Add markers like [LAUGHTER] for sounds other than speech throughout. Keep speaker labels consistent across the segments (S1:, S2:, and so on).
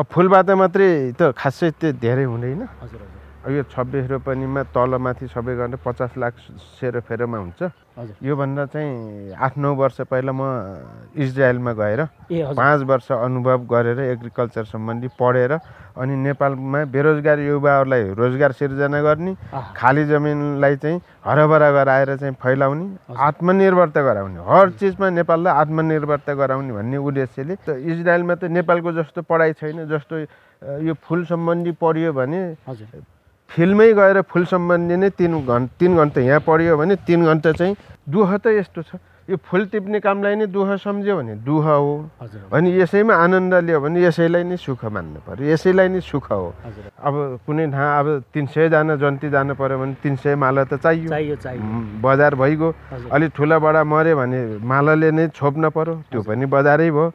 S1: अब फुलबाट मात्रै त खासै त्यो धेरै हुँदैन हजुर हजुर यो छब्बिस रोपनीमा तलमाथि सबै गर्ने पचास लाख सेरो फेरोमा हुन्छ योभन्दा चाहिँ आठ नौ वर्ष पहिला म इजरायलमा गएर पाँच वर्ष अनुभव गरेर एग्रिकल्चर सम्बन्धी पढेर अनि नेपालमा बेरोजगार युवाहरूलाई रोजगार सिर्जना गर्ने खाली जमिनलाई चाहिँ हराभरा गराएर चाहिँ फैलाउने आत्मनिर्भरता गराउने हर चिजमा नेपाललाई आत्मनिर्भरता गराउने भन्ने उद्देश्यले त इजरायलमा त नेपालको जस्तो पढाइ छैन जस्तो यो फुल सम्बन्धी पढियो भने फिल्मै गएर फुल सम्बन्धी नै तिन घन् तिन घन्टा यहाँ पढ्यो भने तिन घन्टा चाहिँ दुःख त यस्तो छ यो फुल टिप्ने कामलाई नै दुःख सम्झ्यो भने दुःख हो अनि यसैमा आनन्द लियो भने यसैलाई नै सुख मान्नु पऱ्यो यसैलाई नै सुख हो अब कुनै ठाउँ अब तिन सयजना जन्ती जानु पऱ्यो भने तिन सय माला त चाहियो बजार भइगयो अलिक ठुला बडा मऱ्यो भने मालाले नै छोप्न पऱ्यो त्यो पनि बजारै भयो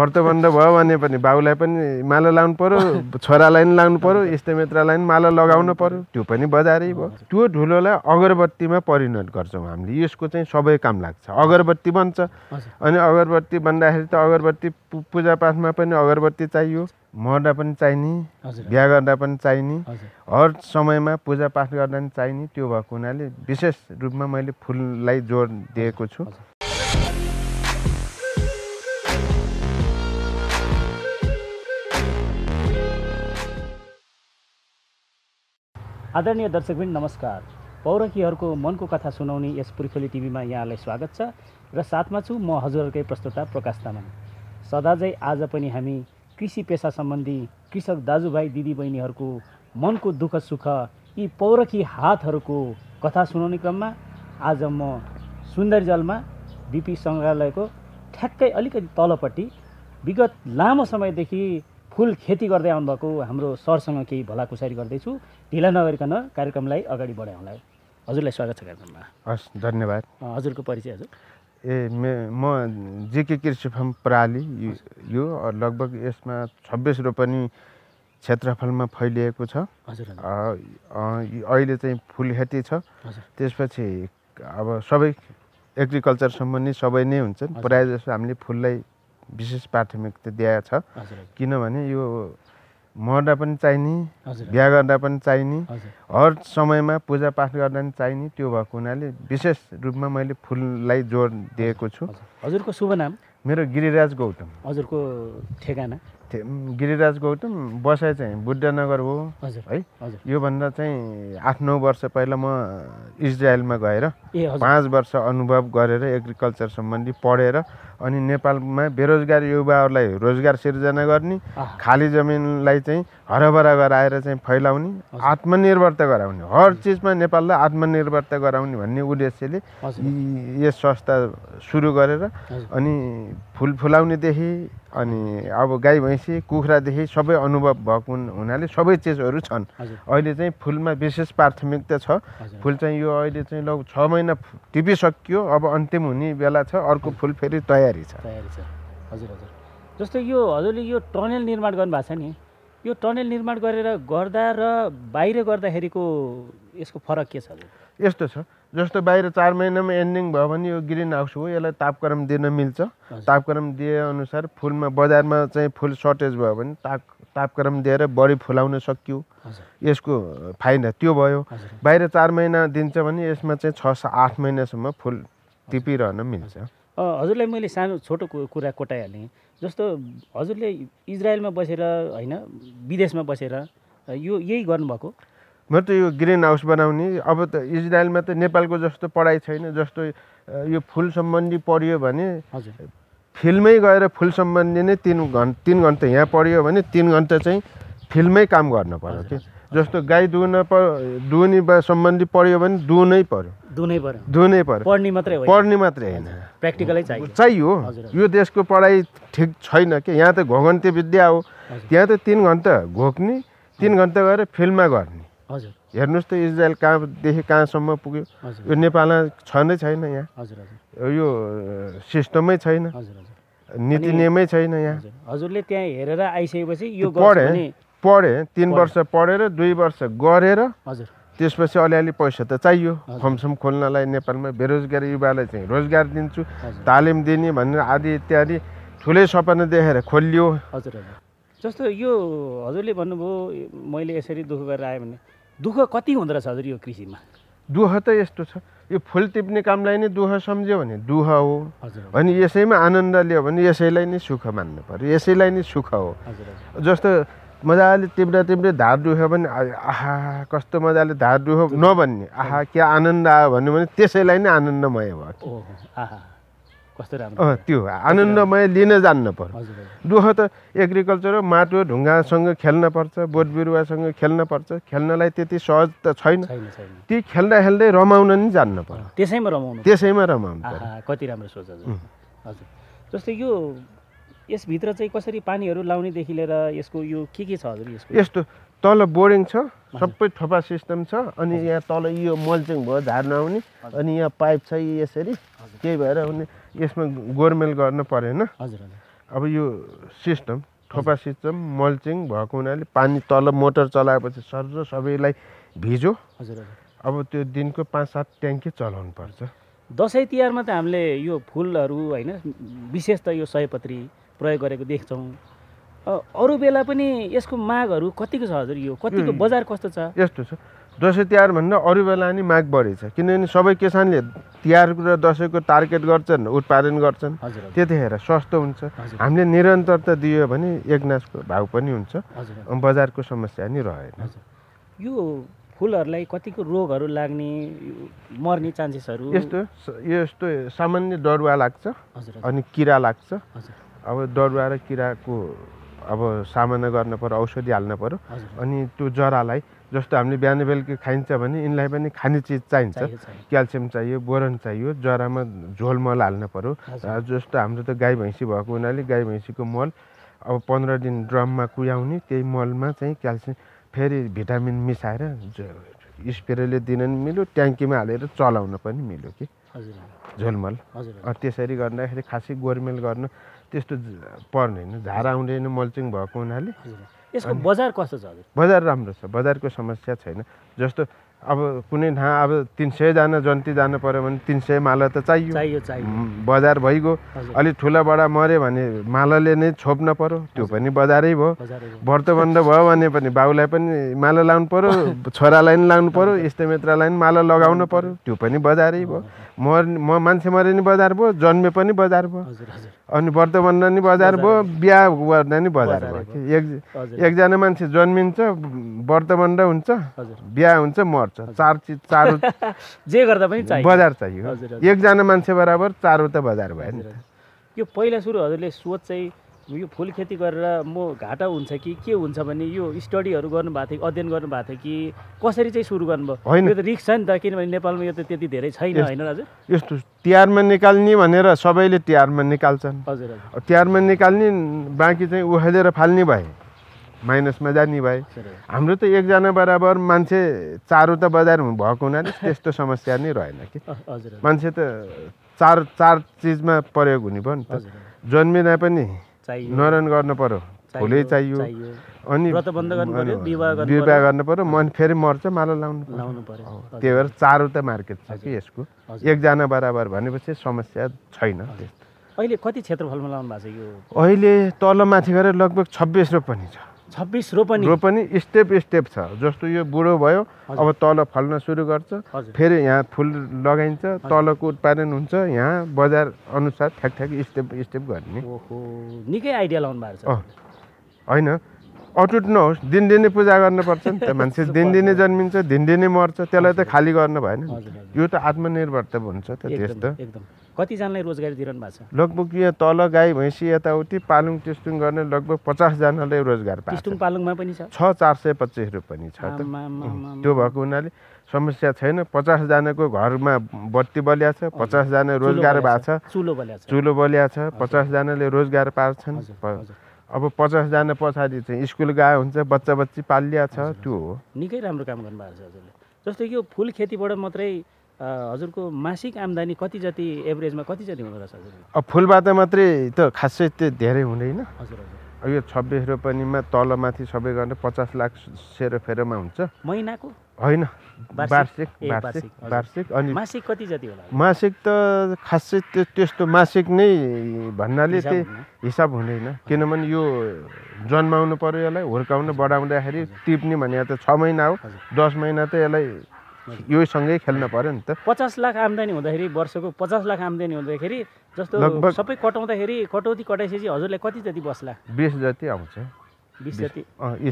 S1: व्रतबन्ध भयो भने पनि बाउलाई पनि माला लाउनु पऱ्यो [LAUGHS] छोरालाई पनि लाउनु पऱ्यो इष्टमित्रलाई पनि माला लगाउनु पऱ्यो त्यो पनि बजारै भयो त्यो ढुलोलाई अगरबत्तीमा परिणत गर्छौँ हामीले यसको चाहिँ सबै काम लाग्छ अगरबत्ती बन्छ अनि अगरबत्ती बन्दाखेरि त अगरबत्ती पूजापाठमा पनि अगरबत्ती चाहियो मर्दा पनि चाहिने बिहा गर्दा पनि चाहिने हर समयमा पूजापाठ गर्दा पनि चाहिने त्यो भएको हुनाले विशेष रूपमा मैले फुललाई जोड दिएको छु
S2: आदरणीय दर्शकबिन नमस्कार पौरखीहरूको मनको कथा सुनाउने यस पुर्खोली टिभीमा यहाँलाई स्वागत छ र साथमा छु म हजुरहरूकै प्रस्तुता प्रकाश तामाङ सदाझै आज पनि हामी कृषि पेसा सम्बन्धी कृषक दाजुभाइ दिदीबहिनीहरूको मनको दुःख सुख यी पौरखी हातहरूको कथा सुनाउने क्रममा आज म सुन्दरजलमा बिपी सङ्ग्रहालयको ठ्याक्कै अलिकति तलपट्टि विगत लामो समयदेखि फुल खेती गर्दै आउनुभएको हाम्रो सरसँग केही भलाकुसारी गर्दैछु ढिला नगरिकन कार्यक्रमलाई अगाडि बढाउँला हजुरलाई स्वागत छ कार्यक्रममा
S1: हस् धन्यवाद
S2: हजुरको परिचय हजुर
S1: ए मे म जेके कृषि फार्म प्रणाली यो लगभग यसमा छब्बिस रोपनी क्षेत्रफलमा फैलिएको छ अहिले चाहिँ खेती छ त्यसपछि अब सबै एग्रिकल्चर सम्बन्धी सबै नै हुन्छन् प्रायः जसो हामीले फुललाई विशेष प्राथमिकता दिएको छ किनभने यो मर्दा पनि चाहिने बिहा गर्दा पनि चाहिने हर समयमा पूजापाठ गर्दा पनि चाहिने त्यो भएको हुनाले विशेष रूपमा मैले फुललाई जोड दिएको छु हजुरको शुभ नाम मेरो गिरिराज गौतम हजुरको ठेगाना गिरिराज गौतम बसाइ चाहिँ बुद्धनगर हो है योभन्दा चाहिँ आठ नौ वर्ष पहिला म इजरायलमा गएर पाँच वर्ष अनुभव गरेर एग्रिकल्चर सम्बन्धी पढेर अनि नेपालमा बेरोजगार युवाहरूलाई रोजगार सिर्जना गर्ने खाली जमिनलाई चाहिँ हराभरा गराएर चाहिँ फैलाउने आत्मनिर्भरता गराउने हर चिजमा नेपाललाई आत्मनिर्भरता गराउने भन्ने उद्देश्यले यस संस्था सुरु गरेर अनि फुल फुलाउनेदेखि अनि अब गाई भैँसी कुखुरादेखि सबै अनुभव भएको हुनाले सबै चिजहरू छन् अहिले चाहिँ फुलमा विशेष प्राथमिकता छ फुल चाहिँ यो अहिले चाहिँ लगभग छ महिना टिपिसक्यो अब अन्तिम हुने बेला छ अर्को फुल फेरि तयार तयारी छ तयारी छ हजुर हजुर
S2: जस्तो यो हजुरले यो टनेल निर्माण गर्नुभएको छ नि यो टनेल निर्माण गरेर गर्दा र बाहिर गर्दाखेरिको यसको फरक के छ
S1: यस्तो छ जस्तो बाहिर चार महिनामा एन्डिङ भयो भने यो ग्रिन हाउस हो यसलाई तापक्रम दिन मिल्छ तापक्रम दिए अनुसार फुलमा बजारमा चाहिँ फुल सर्टेज भयो भने ताप तापक्रम दिएर बढी फुलाउन सकियो यसको फाइदा त्यो भयो बाहिर चार महिना दिन्छ भने यसमा चाहिँ छ आठ महिनासम्म फुल टिपिरहन मिल्छ
S2: हजुरलाई मैले सानो छोटो कुरा कोटाइहालेँ जस्तो हजुरले इजरायलमा बसेर होइन विदेशमा बसेर यो यही गर्नुभएको
S1: म त यो ग्रिन हाउस बनाउने अब त इजरायलमा त नेपालको जस्तो पढाइ छैन जस्तो यो फुल सम्बन्धी पढियो भने हजुर फिल्डमै गएर फुल सम्बन्धी नै तिन घन् तिन घन्टा यहाँ पढियो भने तिन घन्टा चाहिँ फिल्डमै काम गर्न पर्यो कि जस्तो गाई दुहुन पर दुहुनी सम्बन्धी पढ्यो भने दुहुनै पर्यो दुहुनै पर्यो दुहुनै पर्यो
S2: पढ्ने मात्रै पढ्ने मात्रै होइन प्र्याक्टिकलै
S1: चाहियो चाहियो यो देशको पढाइ ठिक छैन कि यहाँ त घोघन्ते विद्या हो त्यहाँ त तिन घन्टा घोक्ने तिन घन्टा गएर फिल्डमा गर्ने हजुर हेर्नुहोस् त इजरायल कहाँदेखि कहाँसम्म पुग्यो यो नेपालमा छ नै छैन यहाँ
S2: हजुर
S1: यो सिस्टमै छैन नीति नियमै छैन यहाँ
S2: हजुरले त्यहाँ हेरेर आइसकेपछि यो पढे
S1: पढेँ तिन वर्ष पढेर दुई वर्ष गरेर हजुर त्यसपछि अलिअलि पैसा त चाहियो फर्मसम खोल्नलाई नेपालमा बेरोजगार युवालाई चाहिँ रोजगार दिन्छु तालिम दिने भनेर आदि इत्यादि ठुलै सपना देखेर खोलियो हजुर हजुर
S2: जस्तो यो हजुरले भन्नुभयो मैले यसरी दुःख गरेर आएँ भने दुःख कति हुँदो रहेछ हजुर यो कृषिमा
S1: दुःख त यस्तो छ यो फुल टिप्ने कामलाई नै दुःख सम्झ्यो भने दुःख हो अनि यसैमा आनन्द लियो भने यसैलाई नै सुख मान्नु पर्यो यसैलाई नै सुख हो जस्तो मजाले तिम्रो तिम्रो धार दुख्यो भने आहा कस्तो मजाले धार दुख्यो नभन्ने आहा क्या आनन्द आयो भन्यो भने त्यसैलाई नै आनन्दमय भयो कस्तो राम्रो त्यो आनन्दमय लिन जान्न पर्यो दुःख त एग्रिकल्चर हो माटो ढुङ्गासँग खेल्न पर्छ बोट बिरुवासँग खेल्न पर्छ खेल्नलाई त्यति सहज त छैन ती खेल्दा खेल्दै रमाउन नि जान्न पर्यो त्यसैमा रमाउनु त्यसैमा रमाउनु कति राम्रो सोच हजुर
S2: जस्तै यो यसभित्र चाहिँ कसरी पानीहरू लाउनेदेखि लिएर यसको यो के के छ हजुर यसको यस्तो
S1: तल बोरिङ छ सबै थोपा सिस्टम छ अनि यहाँ तल यो मल्चिङ भयो झार्न आउने अनि यहाँ पाइप छ यसरी त्यही भएर उनी यसमा गोरमेल गर्नु परेन हजुर अब यो सिस्टम थोपा सिस्टम मल्चिङ भएको हुनाले पानी तल मोटर चलाएपछि सर्ज सबैलाई भिजो हजुर अब त्यो दिनको पाँच सात ट्याङ्की चलाउनु पर्छ
S2: दसैँ तिहारमा त हामीले यो फुलहरू होइन विशेष त यो सयपत्री प्रयोग गरेको देख्छौँ अरू बेला पनि यसको मागहरू कतिको छ हजुर यो कतिको बजार कस्तो छ
S1: यस्तो छ दसैँ तिहार भन्दा अरू बेला नि माग बढी छ किनभने सबै किसानले तिहार र दसैँको टार्गेट गर्छन् उत्पादन गर्छन् त्यतिखेर सस्तो हुन्छ हामीले निरन्तरता दियो भने एकनासको भाउ पनि हुन्छ बजारको समस्या नि रहेन
S2: यो फुलहरूलाई कतिको रोगहरू लाग्ने मर्ने चान्सेसहरू यस्तो
S1: यस्तो सामान्य डरुवा लाग्छ अनि किरा लाग्छ अब डरुवा र किराको अब सामना गर्न पऱ्यो औषधि हाल्न पऱ्यो अनि त्यो जरालाई जस्तो हामीले बिहान बेलुकी खाइन्छ भने यिनलाई पनि खाने चिज चाहिन्छ क्याल्सियम चाहियो बोरन चाहियो जरामा झोल हाल्न पऱ्यो जस्तो हाम्रो त गाई भैँसी भएको हुनाले गाई भैँसीको मल अब पन्ध्र दिन ड्रममा कुयाउने त्यही मलमा चाहिँ क्याल्सियम फेरि भिटामिन मिसाएर स्प्रेले दिन पनि मिल्यो ट्याङ्कीमा हालेर चलाउन पनि मिल्यो कि झोलमल त्यसरी गर्दाखेरि खासै गोरमेल गर्न त्यस्तो पर्ने होइन झारा आउँदैन मल्चिङ भएको हुनाले यसको बजार कस्तो छ बजार राम्रो छ बजारको समस्या छैन जस्तो अब कुनै ठाउँ अब तिन सयजना जन्ती जानु पऱ्यो भने तिन सय माला त चाहियो चाहियो बजार भइगयो अलिक ठुला बडा मऱ्यो भने मालाले नै छोप्न पऱ्यो त्यो पनि बजारै भयो व्रतबन्ध भयो भने पनि बाउलाई पनि माला लाउनु पऱ्यो [LAUGHS] छोरालाई पनि लाउनु पऱ्यो इष्टमित्रलाई पनि माला लगाउनु पऱ्यो त्यो पनि बजारै भयो मर म मान्छे मरे नि बजार भयो जन्मे पनि बजार भयो अनि वर्तमानमा नि बजार भयो बिहा गर्दा नि बजार भयो एक एकजना मान्छे जन्मिन्छ वर्तमान र हुन्छ बिहा हुन्छ मर्छ चार चिज चारो
S2: [LAUGHS] जे गर्दा पनि बजार चाहियो
S1: एकजना मान्छे बराबर चारवटा बजार भयो नि
S2: यो पहिला सुरु हजुरले सोच चाहिँ यो फुल खेती गरेर म घाटा हुन्छ कि के हुन्छ भने यो स्टडीहरू गर्नुभएको थियो अध्ययन गर्नुभएको थियो कि कसरी चाहिँ सुरु गर्नुभयो होइन यो त रिक्स छ नि त किनभने नेपालमा यो त त्यति धेरै छैन होइन हजुर
S1: यस्तो तिहारमा निकाल्ने भनेर सबैले तिहारमा निकाल्छन् हजुर हजुर तिहारमा निकाल्ने बाँकी चाहिँ उहालेर फाल्ने भए माइनसमा जाने भए हाम्रो त एकजना बराबर मान्छे चारो त बजार भएको हुनाले त्यस्तो समस्या नै रहेन कि मान्छे त चार चार चिजमा प्रयोग हुने भयो नि त जन्मिँदा पनि चाहियो नुहान गर्नु पर्यो फुलै चाहियो अनि विवाह गर्नु पर्यो मन फेरि मर्छ माला लाउनु लाउनु पर्यो त्यही भएर चारवटा मार्केट छ कि यसको एकजना बराबर भनेपछि समस्या छैन अहिले
S2: कति क्षेत्रफलमा लाउनु भएको छ
S1: यो अहिले तल माथि गएर लगभग छब्बिस रोप पनि छ छब्बिस रोपनी रोपनी स्टेप स्टेप छ जस्तो यो बुढो भयो अब तल फल्न सुरु गर्छ फेरि यहाँ फुल लगाइन्छ तलको उत्पादन हुन्छ यहाँ बजार अनुसार ठ्याक ठ्याक स्टेप स्टेप गर्ने
S2: निकै आइडिया लाउनु भएको
S1: छ होइन अटुट नहोस् दिनदिनै पूजा गर्नुपर्छ नि त [LAUGHS] मान्छे दिनदिनै जन्मिन्छ दिनदिनै मर्छ त्यसलाई त खाली गर्नु भएन यो त आत्मनिर्भर त हुन्छ त त्यस्तो
S2: कतिजनालाई रोजगारी दिइरहनु भएको छ
S1: लगभग यहाँ तल गाई भैँसी यताउति पालुङ टिस्टुङ गर्ने लगभग पचासजनालाई रोजगार टिस्टुङ
S2: पालुङमा पनि छ
S1: छ चार सय पच्चिसहरू पनि छ त्यो भएको हुनाले समस्या छैन पचासजनाको घरमा बत्ती बलिया छ पचासजना रोजगार भएको छ चुलो बलिया चुलो बलिया छ पचासजनाले रोजगार पार्छन् अब पचासजना पछाडि चाहिँ स्कुल गए हुन्छ बच्चा बच्ची पालिया छ त्यो हो
S2: निकै राम्रो काम गर्नुभएको छ हजुरले जस्तो कि यो फुल खेतीबाट मात्रै हजुरको मासिक आम्दानी कति जति एभरेजमा कति जति हुँदो रहेछ हजुर
S1: फुलबाट मात्रै त खासै त्यो धेरै हुँदैन हजुर हजुर यो छब्बिस रोपनीमा तलमाथि सबै गर्ने पचास लाख सेरो फेरोमा हुन्छ महिनाको होइन वार्षिक वार्षिक वार्षिक अनि मासिक कति जति होला मासिक त खासै त्यो त्यस्तो मासिक नै भन्नाले त्यही हिसाब हुँदैन किनभने यो जन्माउनु पऱ्यो यसलाई हुर्काउनु बढाउँदाखेरि टिप्ने भने त छ महिना हो दस महिना त यसलाई योसँगै खेल्न पऱ्यो नि त
S2: पचास लाख आम्दानी हुँदाखेरि वर्षको पचास लाख आम्दानी हुँदाखेरि जस्तो सबै कटाउँदाखेरि कटौती कटाइसकेपछि हजुरलाई कति जति बस्ला
S1: बिस जति आउँछ बिस जति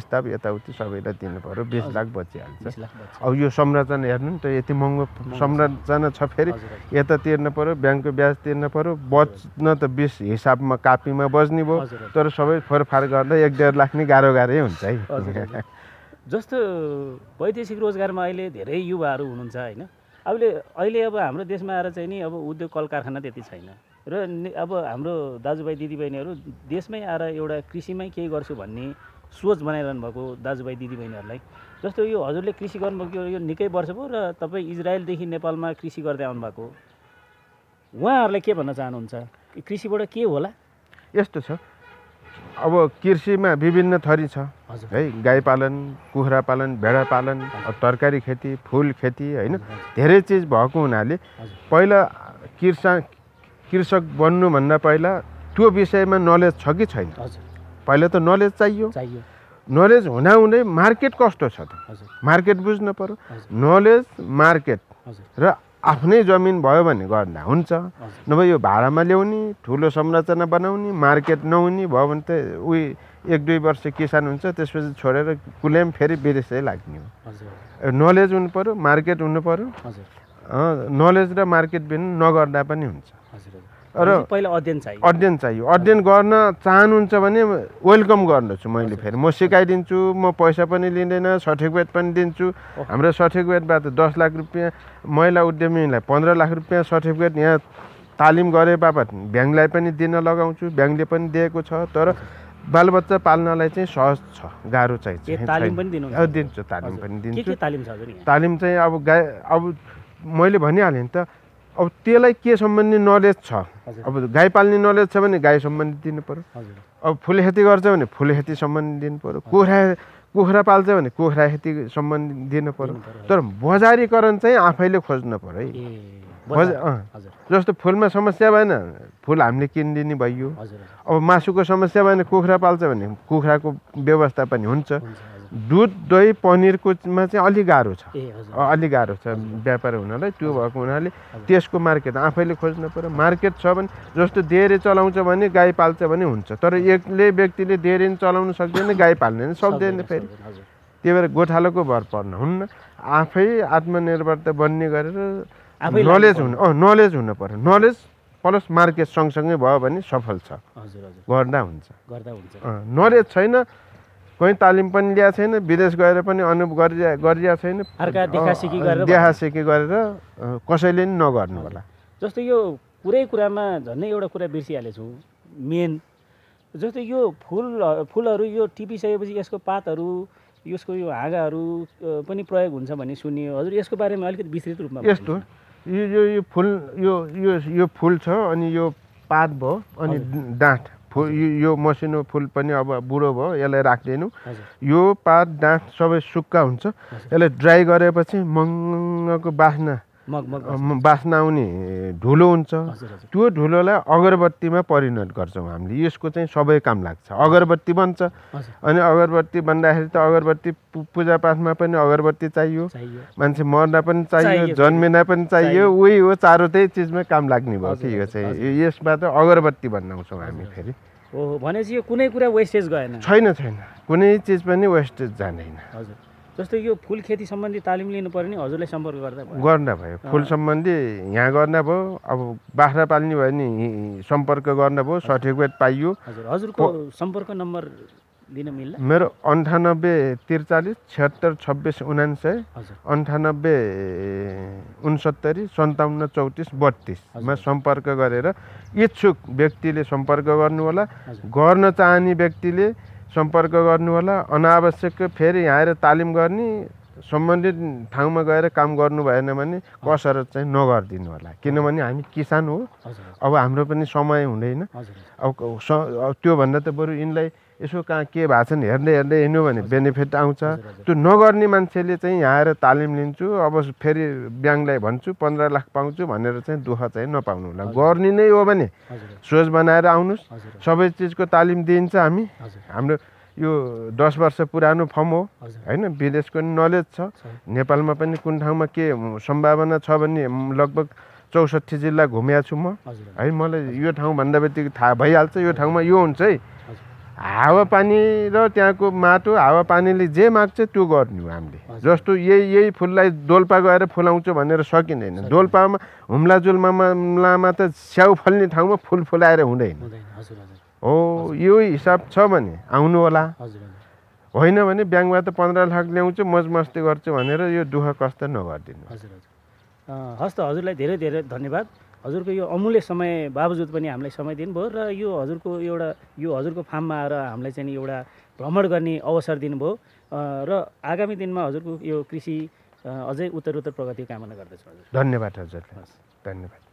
S1: स्टाफ यताउति सबैलाई दिनु पऱ्यो बिस लाख बचिहाल्छ अब यो संरचना हेर्नु नि त यति महँगो संरचना छ फेरि यता तिर्न पऱ्यो ब्याङ्कको ब्याज तिर्न पऱ्यो बच्न त बिस हिसाबमा कापीमा बज्ने भयो तर सबै फोरफार गर्दा एक डेढ लाख नै गाह्रो गाह्रै हुन्छ है
S2: जस्तो वैदेशिक रोजगारमा अहिले धेरै युवाहरू हुनुहुन्छ होइन अहिले अहिले अब हाम्रो देशमा आएर चाहिँ नि अब उद्योग कल कारखाना त्यति छैन र अब हाम्रो दाजुभाइ दिदीबहिनीहरू देशमै आएर एउटा कृषिमै केही गर्छु भन्ने सोच बनाइरहनु भएको दाजुभाइ दिदीबहिनीहरूलाई जस्तो यो हजुरले कृषि गर्नुभएको यो निकै वर्ष भयो र तपाईँ इजरायलदेखि नेपालमा कृषि गर्दै आउनुभएको उहाँहरूलाई के भन्न चाहनुहुन्छ कृषिबाट के होला
S1: यस्तो छ अब कृषिमा विभिन्न थरी छ है गाई पालन कुखुरा पालन भेडा पालन तरकारी खेती फुल खेती होइन धेरै चिज भएको हुनाले पहिला कृषक कृषक बन्नुभन्दा पहिला त्यो विषयमा नलेज छ कि छैन पहिला त नलेज चाहियो नलेज हुँदाहुँदै मार्केट कस्तो छ त मार्केट बुझ्नु पऱ्यो नलेज मार्केट र आफ्नै जमिन भयो भने गर्दा हुन्छ नभए यो भाडामा ल्याउने ठुलो संरचना बनाउने मार्केट नहुने भयो भने त उही एक दुई वर्ष किसान हुन्छ त्यसपछि छोडेर कुलेम फेरि विदेशै लाग्ने हो नलेज हुनु पऱ्यो मार्केट हुनु
S2: हुनुपऱ्यो
S1: नलेज र मार्केट बिना नगर्दा पनि हुन्छ र पहिला अध्ययन चाहियो अध्ययन चाहियो अध्ययन गर्न चाहनुहुन्छ भने वेलकम गर्दछु मैले फेरि म सिकाइदिन्छु म पैसा पनि लिँदैन सर्टिफिकेट पनि दिन्छु हाम्रो सर्टिफिकेटबाट दस लाख रुपियाँ महिला उद्यमीलाई पन्ध्र लाख रुपियाँ सर्टिफिकेट यहाँ तालिम गरे बापत ब्याङ्कलाई पनि दिन लगाउँछु ब्याङ्कले पनि दिएको छ तर बालबच्चा पाल्नलाई चाहिँ सहज छ गाह्रो चाहिँ तालिम दिन्छु तालिम पनि दिन्छु तालिम चाहिँ अब गाई अब मैले भनिहालेँ नि त अब त्यसलाई के सम्बन्धी नलेज छ अब गाई पाल्ने नलेज छ भने गाई सम्बन्धी दिनु पऱ्यो अब फुल खेती गर्छ भने फुल खेती सम्बन्धी दिनु पऱ्यो कुखुरा कुखुरा पाल्छ भने कुखुरा खेती सम्बन्धी दिनु पऱ्यो तर बजारीकरण चाहिँ आफैले खोज्नु पऱ्यो है जस्तो फुलमा समस्या भएन फुल हामीले किनिदिने भइयो अब मासुको समस्या भएन कुखुरा पाल्छ भने कुखुराको व्यवस्था पनि हुन्छ दुध दही पनिरकोमा चाहिँ अलिक गाह्रो छ अलिक गाह्रो छ व्यापार हुनालाई त्यो भएको हुनाले त्यसको मार्केट आफैले खोज्नु पऱ्यो मार्केट छ भने जस्तो धेरै चलाउँछ भने गाई पाल्छ भने हुन्छ तर एक्लै व्यक्तिले धेरै चलाउनु सक्दैन गाई पाल्ने सक्दैन फेरि त्यही भएर गोठालोको भर पर्न हुन्न आफै आत्मनिर्भरता बन्ने गरेर नलेज हुनु अँ नलेज हुनु पऱ्यो नलेज प्लस मार्केट सँगसँगै भयो भने सफल छ गर्दा
S2: हुन्छ
S1: नलेज छैन कोही तालिम पनि ल्याएको छैन विदेश गएर पनि अनुभव गरिरह गरिरहेको छैन सिकी गरेर कसैले नि नगर्नु होला
S2: जस्तो यो पुरै कुरामा झन्डै एउटा कुरा छु मेन जस्तो यो फुल फुलहरू यो टिपिसकेपछि यसको पातहरू यसको यो हाँगाहरू पनि प्रयोग हुन्छ भन्ने सुनियो हजुर यसको बारेमा अलिकति विस्तृत रूपमा यस्तो
S1: यो यो फुल यो यो फुल छ अनि यो पात भयो अनि डाँठ फुल यो मसिनो फुल पनि अब बुढो भयो यसलाई राखिदिनु यो पात डाँठ सबै सुक्खा हुन्छ यसलाई ड्राई गरेपछि मङ्गको बासना बास्न आउने धुलो हुन्छ त्यो धुलोलाई अगरबत्तीमा परिणत गर्छौँ हामीले यसको चाहिँ सबै काम लाग्छ अगरबत्ती बन्छ
S2: अनि
S1: अगरबत्ती बन्दाखेरि त अगरबत्ती पूजापाठमा पनि अगरबत्ती चाहियो मान्छे मर्दा पनि चाहियो जन्मिँदा पनि चाहियो उही हो चारो त्यही चिजमै काम लाग्ने भयो कि यो चाहिँ यसमा त अगरबत्ती बनाउँछौँ हामी फेरि
S2: भनेपछि यो कुनै कुरा वेस्टेज गएन
S1: छैन छैन कुनै चिज पनि वेस्टेज जाँदैन हजुर
S2: जस्तो यो फुल खेती सम्बन्धी तालिम लिनु पऱ्यो भने हजुरलाई सम्पर्क गर्दा गर्न भयो फुल
S1: सम्बन्धी यहाँ गर्न भयो अब बाख्रा पाल्ने भयो नि सम्पर्क गर्न भयो सर्टिफिकेट पाइयो हजुर हजुरको
S2: सम्पर्क नम्बर दिन मिल्ला मेरो
S1: अन्ठानब्बे त्रिचालिस छिहत्तर छब्बिस उनान्सय अन्ठानब्बे उन्सत्तरी सन्ताउन्न चौतिस बत्तिसमा सम्पर्क गरेर इच्छुक व्यक्तिले सम्पर्क गर्नु होला गर्न चाहने व्यक्तिले सम्पर्क गर्नु होला अनावश्यक फेरि यहाँ आएर तालिम गर्ने सम्बन्धित ठाउँमा गएर काम गर्नु भएन भने कसरत चाहिँ नगरिदिनु होला किनभने हामी किसान हो अब हाम्रो पनि समय हुँदैन अब त्योभन्दा त बरु यिनलाई यसो कहाँ के भएको छन् हेर्दै हेर्दै हिँड्यो भने बेनिफिट आउँछ त्यो नगर्ने मान्छेले चाहिँ यहाँ आएर तालिम लिन्छु अब फेरि ब्याङ्कलाई भन्छु पन्ध्र लाख पाउँछु भनेर चाहिँ दुःख चाहिँ नपाउनु होला गर्ने नै हो भने सोच बनाएर आउनुहोस् सबै चिजको तालिम दिइन्छ हामी हाम्रो यो दस वर्ष पुरानो फर्म हो होइन विदेशको पनि नलेज छ नेपालमा पनि कुन ठाउँमा के सम्भावना छ भने लगभग चौसठी जिल्ला घुमिया छु म है मलाई यो ठाउँ भन्दा बित्तिकै थाहा भइहाल्छ यो ठाउँमा यो हुन्छ है हावापानी र त्यहाँको माटो हावापानीले जे माग्छ त्यो गर्ने हो हामीले जस्तो यही यही फुललाई डोल्पा गएर फुलाउँछ भनेर सकिँदैन डोल्पामा हुम्ला जुल्मामा त स्याउ फल्ने ठाउँमा फुल फुलाएर हुँदैन हो यो हिसाब छ भने आउनु होला होइन भने ब्याङ्कमा त पन्ध्र लाख ल्याउँछु मज मस्ती गर्छु भनेर यो दुःख कष्ट नगरिदिनु
S2: हस् त हजुरलाई धेरै धेरै धन्यवाद हजुरको यो अमूल्य समय बावजुद पनि हामीलाई समय दिनुभयो र यो हजुरको एउटा यो हजुरको फार्ममा आएर हामीलाई चाहिँ एउटा भ्रमण गर्ने अवसर दिनुभयो र आगामी दिनमा हजुरको यो कृषि अझै उत्तरोत्तर प्रगतिको कामना गर्दछु
S1: हजुर धन्यवाद हजुर धन्यवाद